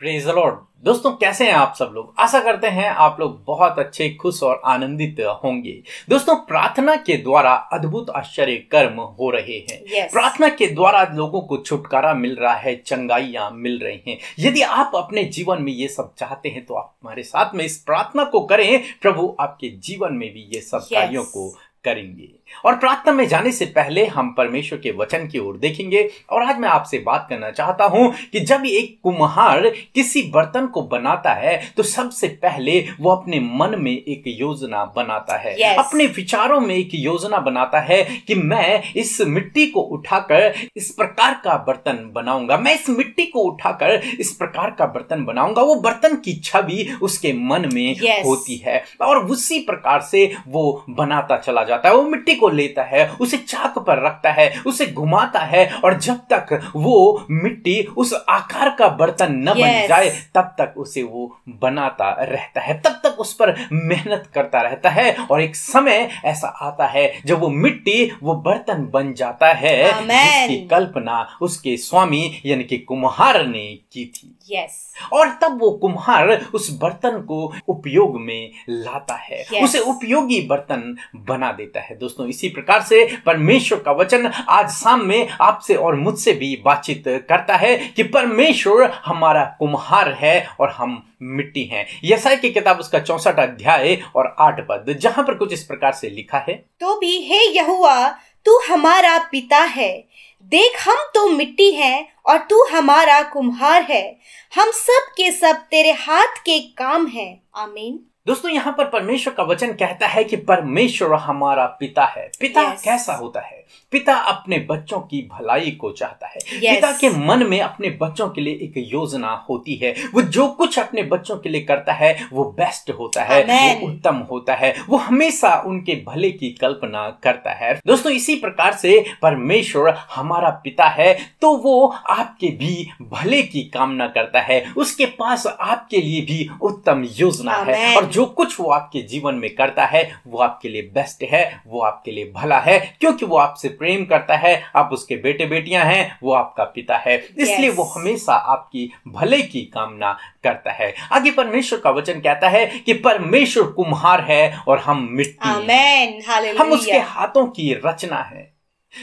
Praise Lord दोस्तों कैसे हैं आप सब लोग आशा करते हैं आप लोग बहुत अच्छे खुश और आनंदित होंगे दोस्तों प्रार्थना के द्वारा अद्भुत आश्चर्य कर्म हो रहे हैं yes. प्रार्थना के द्वारा लोगों को छुटकारा मिल रहा है चंगाइयां मिल रही हैं यदि आप अपने जीवन में ये सब चाहते हैं तो आप हमारे साथ में इस प्रार्थना को करें प्रभु आपके जीवन में भी ये सब yes. कार्यों को करेंगे और प्रार्थना में जाने से पहले हम परमेश्वर के वचन की ओर देखेंगे और आज मैं आपसे बात करना चाहता हूं कि जब एक कुम्हार किसी बर्तन को बनाता है तो सबसे पहले वो अपने मन में एक योजना बनाता है yes. अपने विचारों में एक योजना बनाता है कि मैं इस मिट्टी को उठाकर इस प्रकार का बर्तन बनाऊंगा मैं इस मिट्टी को उठाकर इस प्रकार का बर्तन बनाऊंगा वो बर्तन की छवि उसके मन में yes. होती है और उसी प्रकार से वो बनाता चला जाता है वो मिट्टी को लेता है उसे चाक पर रखता है उसे घुमाता है और जब तक वो मिट्टी उस आकार का बर्तन न yes. बन जाए तब तक उसे वो बनाता रहता है तब तक उस पर मेहनत करता रहता है और एक समय ऐसा आता है जब वो मिट्टी वो बर्तन बन जाता है जिसकी कल्पना उसके स्वामी यानी कि कुम्हार ने की थी yes. और तब वो कुम्हार उस बर्तन को उपयोग में लाता है yes. उसे उपयोगी बर्तन बना देता है दोस्तों इसी प्रकार से परमेश्वर का वचन आज शाम में आपसे और मुझसे भी बातचीत करता है कि परमेश्वर हमारा कुम्हार है और हम मिट्टी हैं यसाई की किताब उसका चौसठ अध्याय और आठ पद जहाँ पर कुछ इस प्रकार से लिखा है तो भी हे यहुआ तू हमारा पिता है देख हम तो मिट्टी हैं और तू हमारा कुम्हार है हम सब के सब तेरे हाथ के काम हैं आमीन दोस्तों यहाँ पर परमेश्वर का वचन कहता है कि परमेश्वर हमारा पिता है पिता yes. कैसा होता है पिता अपने बच्चों की भलाई को चाहता है yes. पिता के मन में अपने बच्चों के लिए एक योजना होती है वो जो कुछ अपने बच्चों के लिए करता है वो बेस्ट होता है Amen. वो उत्तम होता है वो हमेशा उनके भले की कल्पना करता है दोस्तों इसी प्रकार से परमेश्वर हमारा पिता है तो वो आपके भी भले की कामना करता है उसके पास आपके लिए भी उत्तम योजना Amen. है और जो कुछ वो आपके जीवन में करता है वो आपके लिए बेस्ट है वो आपके लिए भला है क्योंकि वो आपसे प्रेम करता है आप उसके बेटे बेटियां हैं वो आपका पिता है इसलिए yes. वो हमेशा आपकी भले की कामना करता है आगे परमेश्वर का वचन कहता है कि परमेश्वर कुम्हार है और हम मिट्टी हम उसके हाथों की रचना है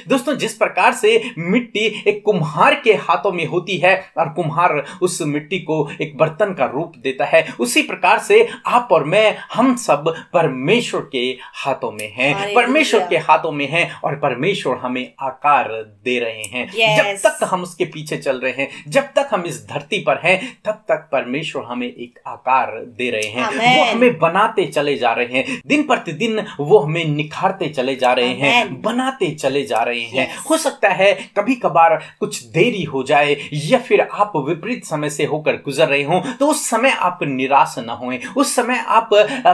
दोस्तों जिस प्रकार से मिट्टी एक कुम्हार के हाथों में होती है और कुम्हार उस मिट्टी को एक बर्तन का रूप देता है उसी प्रकार से आप और मैं हम सब परमेश्वर के हाथों में हैं परमेश्वर के हाथों में हैं और परमेश्वर हमें आकार दे रहे हैं जब तक हम उसके पीछे चल रहे हैं जब तक हम इस धरती पर हैं तब तक परमेश्वर हमें एक आकार दे रहे हैं वो हमें बनाते चले जा रहे हैं दिन प्रतिदिन वो हमें निखारते चले जा रहे हैं बनाते चले जा जा रहे हैं हो सकता है कभी कभार कुछ देरी हो जाए या फिर आप विपरीत समय से होकर गुजर रहे हो तो उस समय आप निराश ना होए उस समय आप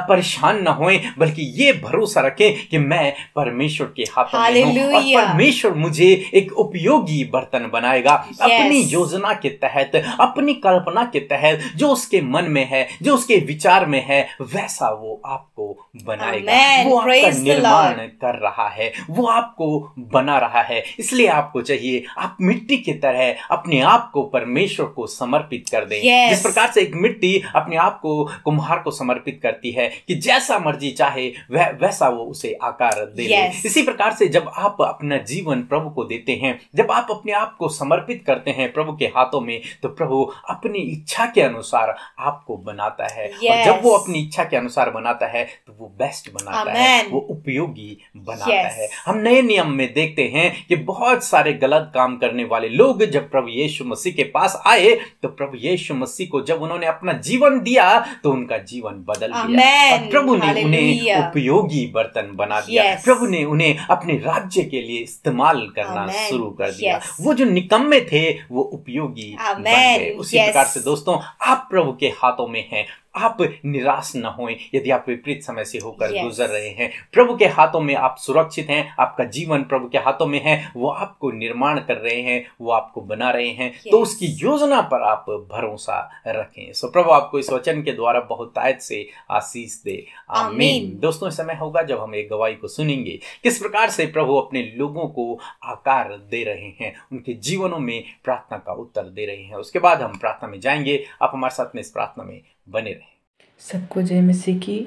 परेशान ना होए बल्कि ये भरोसा रखें कि मैं परमेश्वर के हाथ में और परमेश्वर मुझे एक उपयोगी बर्तन बनाएगा अपनी योजना के तहत अपनी कल्पना के तहत जो उसके मन में है जो उसके विचार में है वैसा वो आपको बनाएगा वो आपका निर्माण कर रहा है वो आपको बना रहा है इसलिए आपको चाहिए आप मिट्टी की तरह अपने आप को परमेश्वर को समर्पित कर दें yes. जिस प्रकार से एक मिट्टी अपने आप को कुम्हार को समर्पित करती है कि जैसा मर्जी चाहे वह वैसा वो उसे आकार दे yes. इसी प्रकार से जब आप अपना जीवन प्रभु को देते हैं जब आप अपने आप को समर्पित करते हैं प्रभु के हाथों में तो प्रभु अपनी इच्छा के अनुसार आपको बनाता है yes. और जब वो अपनी इच्छा के अनुसार बनाता है तो वो बेस्ट बनाता Amen. है वो उपयोगी बनाता yes. है हम नए नियम में देखते हैं कि बहुत सारे गलत काम करने वाले लोग जब प्रभु यीशु मसीह के पास आए तो प्रभु यीशु मसीह को जब उन्होंने अपना जीवन दिया तो उनका जीवन बदल गया प्रभु ने उन्हें उपयोगी बर्तन बना दिया प्रभु ने उन्हें अपने राज्य के लिए इस्तेमाल करना शुरू कर दिया वो जो निकम्मे थे वो उपयोगी बन गए उसी प्रकार से दोस्तों आप प्रभु के हाथों में हैं आप निराश ना होएं यदि आप विपरीत समय से होकर yes. गुजर रहे हैं प्रभु के हाथों में आप सुरक्षित हैं आपका जीवन प्रभु के हाथों में है वो आपको निर्माण कर रहे हैं वो आपको बना रहे हैं तो yes. तो उसकी योजना पर आप भरोसा रखें सो प्रभु आपको इस वचन के द्वारा बहुत आयत से आशीष दे आमीन दोस्तों समय होगा जब हम एक गवाही को सुनेंगे किस प्रकार से प्रभु अपने लोगों को आकार दे रहे हैं उनके जीवनों में प्रार्थना का उत्तर दे रहे हैं उसके बाद हम प्रार्थना में जाएंगे आप हमारे साथ में इस प्रार्थना में बने रहें सबको जय मसीह की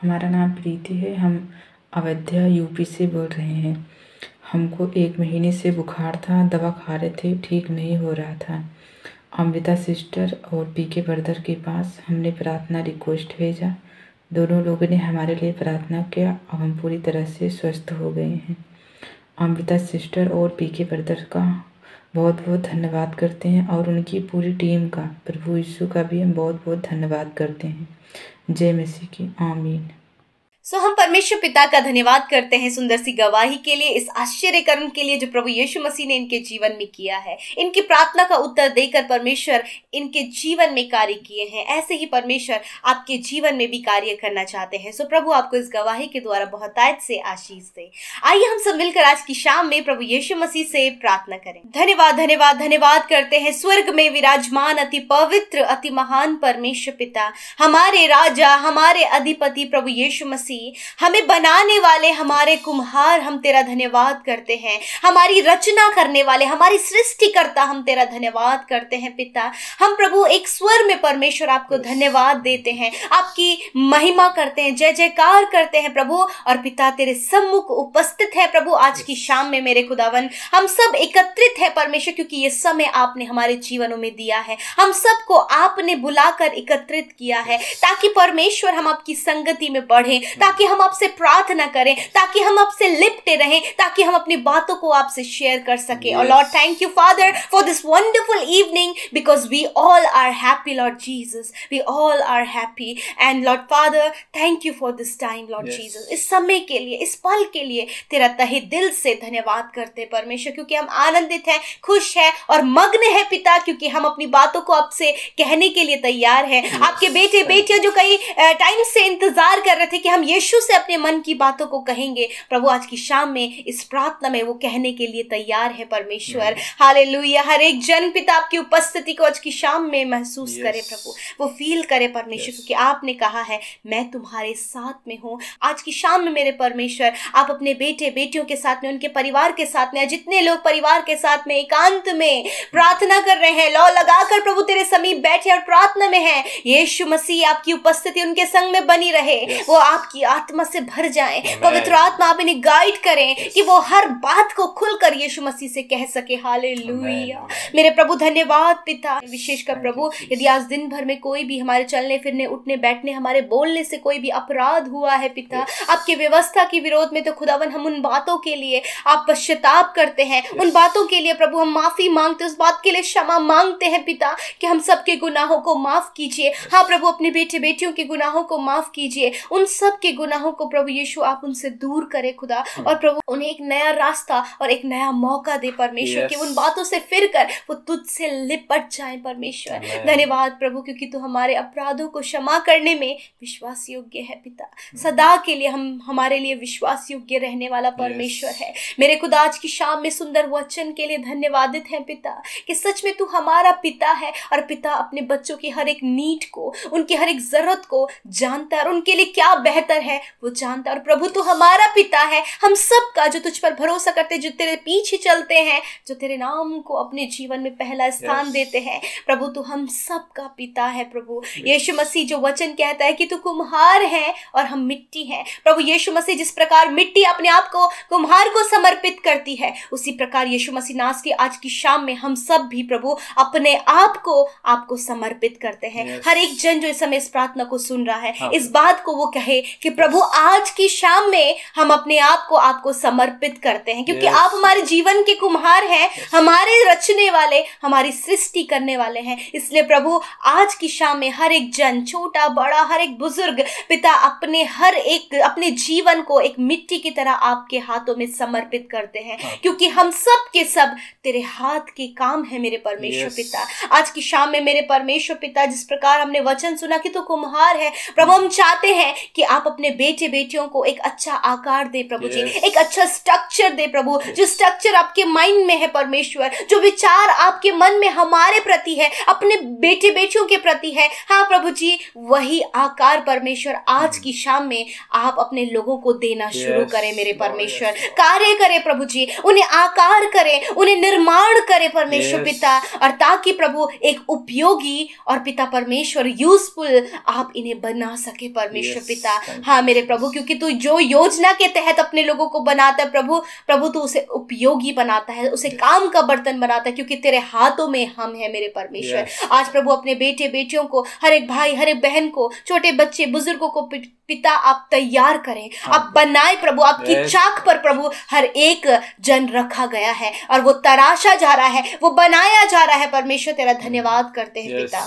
हमारा नाम प्रीति है हम अयोध्या यूपी से बोल रहे हैं हमको एक महीने से बुखार था दवा खा रहे थे ठीक नहीं हो रहा था अमृता सिस्टर और पी के ब्रदर के पास हमने प्रार्थना रिक्वेस्ट भेजा दोनों लोगों ने हमारे लिए प्रार्थना किया और हम पूरी तरह से स्वस्थ हो गए हैं अमृता सिस्टर और पी के ब्रदर का बहुत बहुत धन्यवाद करते हैं और उनकी पूरी टीम का प्रभु यीशु का भी हम बहुत बहुत धन्यवाद करते हैं जय मसीह की आमीन सो हम परमेश्वर पिता का धन्यवाद करते हैं सुंदर सी गवाही के लिए इस आश्चर्य कर्म के लिए जो प्रभु यीशु मसीह ने इनके जीवन में किया है इनकी प्रार्थना का उत्तर देकर परमेश्वर इनके जीवन में कार्य किए हैं ऐसे ही परमेश्वर आपके जीवन में भी कार्य करना चाहते हैं सो प्रभु आपको इस गवाही के द्वारा बहुतायत से आशीष दे आइए हम सब मिलकर आज की शाम में प्रभु यीशु मसीह से प्रार्थना करें धन्यवाद धन्यवाद धन्यवाद करते हैं स्वर्ग में विराजमान अति पवित्र अति महान परमेश्वर पिता हमारे राजा हमारे अधिपति प्रभु यीशु मसीह सी हमें बनाने वाले हमारे कुम्हार हम तेरा धन्यवाद करते हैं हमारी रचना करने वाले हमारी सृष्टिकर्ता हम तेरा धन्यवाद करते हैं पिता हम प्रभु एक स्वर में परमेश्वर आपको धन्यवाद देते हैं आपकी महिमा करते हैं जय जयकार करते हैं प्रभु और पिता तेरे सम्मुख उपस्थित है प्रभु आज की शाम में मेरे खुदावन हम सब एकत्रित है परमेश्वर क्योंकि ये समय आपने हमारे जीवनों में दिया है हम सबको आपने बुलाकर एकत्रित किया है ताकि परमेश्वर हम आपकी संगति में बढ़े ताकि हम आपसे प्रार्थना करें ताकि हम आपसे लिपटे रहें ताकि हम अपनी बातों को आपसे शेयर कर सके और Lord thank you Father for this wonderful evening because we all are happy Lord Jesus we all are happy and Lord Father thank you for this time Lord Jesus इस समय के लिए इस पल के लिए तेरा तहे दिल से धन्यवाद करते परमेश्वर क्योंकि हम आनंदित हैं खुश हैं और मग्न है पिता क्योंकि हम अपनी बातों को आपसे कहने के लिए तैयार हैं yes. आपके बेटे बेटियां जो कई टाइम से इंतजार कर रहे थे कि हम ये यीशु से अपने मन की बातों को कहेंगे प्रभु आज की शाम में इस प्रार्थना में वो कहने के लिए तैयार है परमेश्वर हाले हर एक जन पिता आपकी उपस्थिति को आज की शाम में महसूस करे प्रभु वो फील करे परमेश्वर क्योंकि आपने कहा है मैं तुम्हारे साथ में हूँ आज की शाम में मेरे परमेश्वर आप अपने बेटे बेटियों के साथ में उनके परिवार के साथ में जितने लोग परिवार के साथ में एकांत में प्रार्थना कर रहे हैं लॉ लगाकर प्रभु तेरे समीप बैठे और प्रार्थना में है यीशु मसीह आपकी उपस्थिति उनके संग में बनी रहे वो आपकी आपकी आत्मा से भर जाए पवित्र आत्मा आप इन्हें गाइड करें कि वो हर बात को खुलकर यीशु मसीह से कह सके हाले मेरे प्रभु धन्यवाद पिता विशेष कर प्रभु यदि आज दिन भर में कोई भी हमारे चलने फिरने उठने बैठने हमारे बोलने से कोई भी अपराध हुआ है पिता आपकी व्यवस्था के विरोध में तो खुदावन हम उन बातों के लिए आप पश्चाताप करते हैं उन बातों के लिए प्रभु हम माफी मांगते उस बात के लिए क्षमा मांगते हैं पिता कि हम सबके गुनाहों को माफ कीजिए हाँ प्रभु अपने बेटे बेटियों के गुनाहों को माफ कीजिए उन सब के गुनाहों को प्रभु यीशु आप उनसे दूर करे खुदा हाँ। और प्रभु उन्हें एक नया रास्ता और एक नया मौका दे परमेश्वर yes. कि उन बातों से फिर कर वो से लिपट जाए परमेश्वर धन्यवाद प्रभु क्योंकि तू हमारे अपराधों को क्षमा करने में विश्वास योग्य है पिता hmm। सदा के लिए हम हमारे लिए विश्वास योग्य रहने वाला परमेश्वर yes. है मेरे खुदा आज की शाम में सुंदर वचन के लिए धन्यवादित है पिता कि सच में तू हमारा पिता है और पिता अपने बच्चों की हर एक नीट को उनकी हर एक जरूरत को जानता है और उनके लिए क्या बेहतर है वो जानता और प्रभु तू हमारा पिता है हम सब का जो तुझ पर भरोसा करते जो तेरे पीछे चलते हैं जो तेरे नाम को अपने जीवन में पहला स्थान yes. देते हैं प्रभु तू हम सब का पिता है प्रभु yes. यीशु मसीह जो वचन कहता है कि तू कुम्हार है और हम मिट्टी हैं प्रभु यीशु मसीह जिस प्रकार मिट्टी अपने आप को कुम्हार को समर्पित करती है उसी प्रकार यीशु मसीह नाश की आज की शाम में हम सब भी प्रभु अपने आप को आपको समर्पित करते हैं yes. हर एक जन जो इस समय इस प्रार्थना को सुन रहा है हाँ. इस बात को वो कहे कि प्रभु आज की शाम में हम अपने आप को आपको समर्पित करते हैं क्योंकि yes. आप हमारे जीवन के कुम्हार हैं yes. हमारे रचने वाले हमारी सृष्टि करने वाले हैं इसलिए प्रभु आज की शाम में हर एक जन छोटा बड़ा हर एक बुजुर्ग पिता अपने हर एक अपने जीवन को एक मिट्टी की तरह आपके हाथों में समर्पित करते हैं हाँ. क्योंकि हम सब के सब तेरे हाथ के काम है मेरे परमेश्वर yes. पिता आज की शाम में मेरे परमेश्वर पिता जिस प्रकार हमने वचन सुना कि तो कुम्हार है प्रभु हम चाहते हैं कि आप अपने बेटे बेटियों को एक अच्छा आकार दे प्रभु yes. जी एक अच्छा स्ट्रक्चर दे प्रभु yes. जो स्ट्रक्चर आपके माइंड में है परमेश्वर जो विचार आपके मन में हमारे प्रति है अपने बेटे बेटियों के प्रति है हाँ प्रभु जी वही आकार परमेश्वर आज mm. की शाम में आप अपने लोगों को देना yes. शुरू करें मेरे परमेश्वर yes. कार्य करें प्रभु जी उन्हें आकार करें उन्हें निर्माण करें परमेश्वर yes. पिता और ताकि प्रभु एक उपयोगी और पिता परमेश्वर यूजफुल आप इन्हें बना सके परमेश्वर yes. पिता हाँ मेरे प्रभु क्योंकि तू जो योजना के तहत अपने लोगों को बनाता है प्रभु प्रभु तू उसे उपयोगी बनाता है उसे काम का बर्तन बनाता है क्योंकि तेरे हाथों में हम है मेरे परमेश्वर आज प्रभु अपने बेटे बेटियों को हर एक भाई हर एक बहन को छोटे बच्चे बुजुर्गों को पिता आप तैयार करें हाँ। आप बनाए प्रभु आपकी चाक पर प्रभु हर एक जन रखा गया है और वो तराशा जा रहा है वो बनाया जा रहा है परमेश्वर तेरा धन्यवाद करते हैं पिता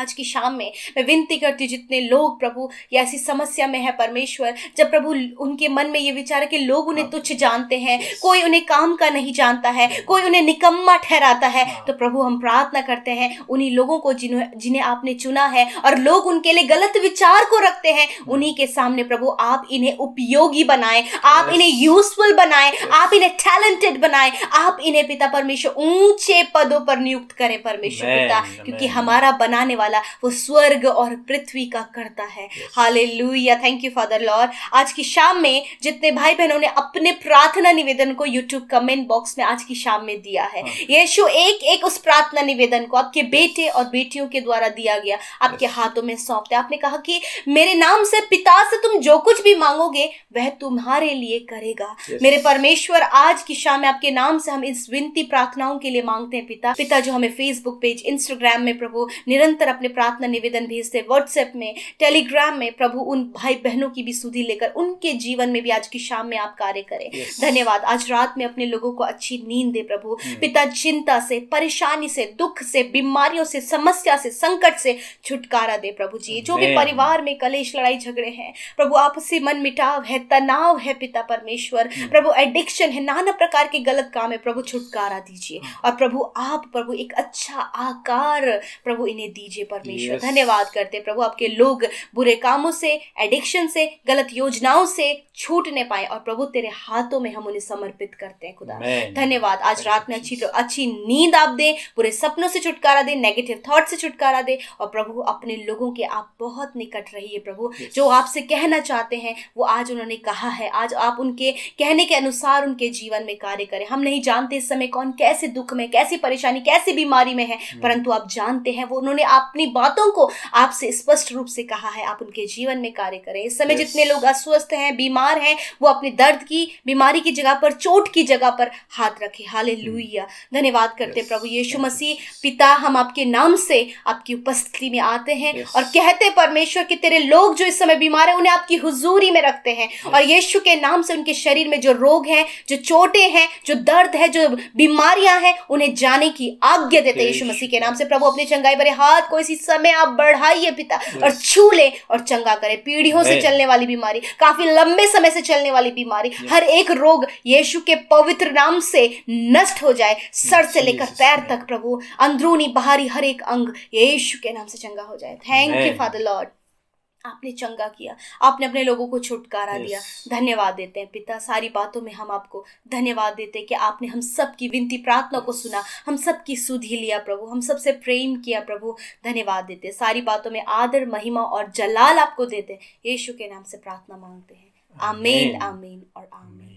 आज की शाम में मैं विनती करती हूँ जितने लोग प्रभु ये ऐसी समस्या में है परमेश्वर जब प्रभु उनके मन में ये विचार है कि लोग उन्हें हाँ। तुच्छ जानते हैं कोई उन्हें काम का नहीं जानता है कोई उन्हें निकम्मा ठहराता है हाँ। तो प्रभु हम प्रार्थना करते हैं उन्हीं लोगों को जिन्हें जिन्हें आपने चुना है और लोग उनके लिए गलत विचार को रखते हैं उन्हीं के सामने प्रभु आप इन्हें उपयोगी बनाए आप इन्हें यूजफुल बनाए आप इन्हें टैलेंटेड बनाए आप इन्हें पिता परमेश्वर ऊंचे पदों पर नियुक्त करें परमेश्वर पिता क्योंकि हमारा बनाने वाला वाला वो स्वर्ग और पृथ्वी का करता है hallelujah thank you Father Lord आज की शाम में जितने भाई बहनों ने अपने प्रार्थना निवेदन को यूट्यूब कमेंट बॉक्स में आज की शाम में दिया है हाँ। यीशु एक एक उस प्रार्थना निवेदन को आपके बेटे और बेटियों के द्वारा दिया गया आपके हाथों में सौंपते आपने कहा कि मेरे नाम से पिता से तुम जो कुछ भी मांगोगे वह तुम्हारे लिए करेगा मेरे परमेश्वर आज की शाम में आपके नाम से हम इस विनती प्रार्थनाओं के लिए मांगते हैं पिता पिता जो हमें फेसबुक पेज इंस्टाग्राम में प्रभु निरंतर अपने प्रार्थना निवेदन भेजते व्हाट्सएप में टेलीग्राम में प्रभु उन भाई बहनों की भी सुधी लेकर उनके जीवन में भी आज की शाम में आप कार्य करें yes. धन्यवाद आज रात में अपने लोगों को अच्छी नींद दे प्रभु hmm. पिता चिंता से परेशानी से दुख से बीमारियों से समस्या से संकट से छुटकारा दे प्रभु जी जो भी परिवार में कलेश लड़ाई झगड़े हैं प्रभु आपसी मन मिटाव है तनाव है पिता परमेश्वर hmm. प्रभु एडिक्शन है नाना प्रकार के गलत काम है प्रभु छुटकारा दीजिए hmm. और प्रभु आप प्रभु एक अच्छा आकार प्रभु इन्हें दीजिए कीजिए परमेश्वर yes. धन्यवाद करते प्रभु आपके लोग बुरे कामों से एडिक्शन से गलत योजनाओं से छूटने पाए और प्रभु तेरे हाथों में हम उन्हें समर्पित करते हैं खुदा धन्यवाद आज रात में अच्छी अच्छी नींद आप दें बुरे सपनों से छुटकारा दें नेगेटिव थॉट से छुटकारा दें और प्रभु अपने लोगों के आप बहुत निकट रहिए प्रभु जो आपसे कहना चाहते हैं वो आज उन्होंने कहा है आज आप उनके कहने के अनुसार उनके जीवन में कार्य करें हम नहीं जानते इस समय कौन कैसे दुख में कैसी परेशानी कैसी बीमारी में है hmm. परंतु आप जानते हैं वो उन्होंने आप अपनी बातों को आपसे स्पष्ट रूप से कहा है आप उनके जीवन में कार्य करें इस समय yes. जितने लोग अस्वस्थ हैं बीमार हैं वो अपने दर्द की बीमारी की जगह पर चोट की जगह पर हाथ रखे हाले hmm. धन्यवाद करते yes. प्रभु यीशु yes. मसीह पिता हम आपके नाम से आपकी उपस्थिति में आते हैं और कहते परमेश्वर कि तेरे लोग जो इस समय बीमार है उन्हें आपकी हुजूरी में रखते हैं और यीशु के नाम से उनके शरीर में जो रोग है जो चोटें हैं जो दर्द है जो बीमारियां हैं उन्हें जाने की आज्ञा देते यीशु मसीह के नाम से प्रभु अपने चंगाई भरे हाथ को इसी समय आप बढ़ाइए पिता और छू लें और चंगा करें पीढ़ियों से चलने वाली बीमारी काफी लंबे समय से चलने वाली बीमारी हर एक रोग यीशु के पवित्र नाम से नष्ट हो जाए सर से लेकर पैर तक प्रभु अंदरूनी बाहरी हर एक अंग यीशु के नाम से चंगा हो जाए थैंक यू फादर लॉर्ड आपने चंगा किया आपने अपने लोगों को छुटकारा yes. दिया धन्यवाद देते हैं पिता सारी बातों में हम आपको धन्यवाद देते हैं कि आपने हम सब की विनती प्रार्थना को सुना हम सब की सुधी लिया प्रभु हम सब से प्रेम किया प्रभु धन्यवाद देते हैं सारी बातों में आदर महिमा और जलाल आपको देते हैं यीशु के नाम से प्रार्थना मांगते हैं आमेन आमेन और आमेन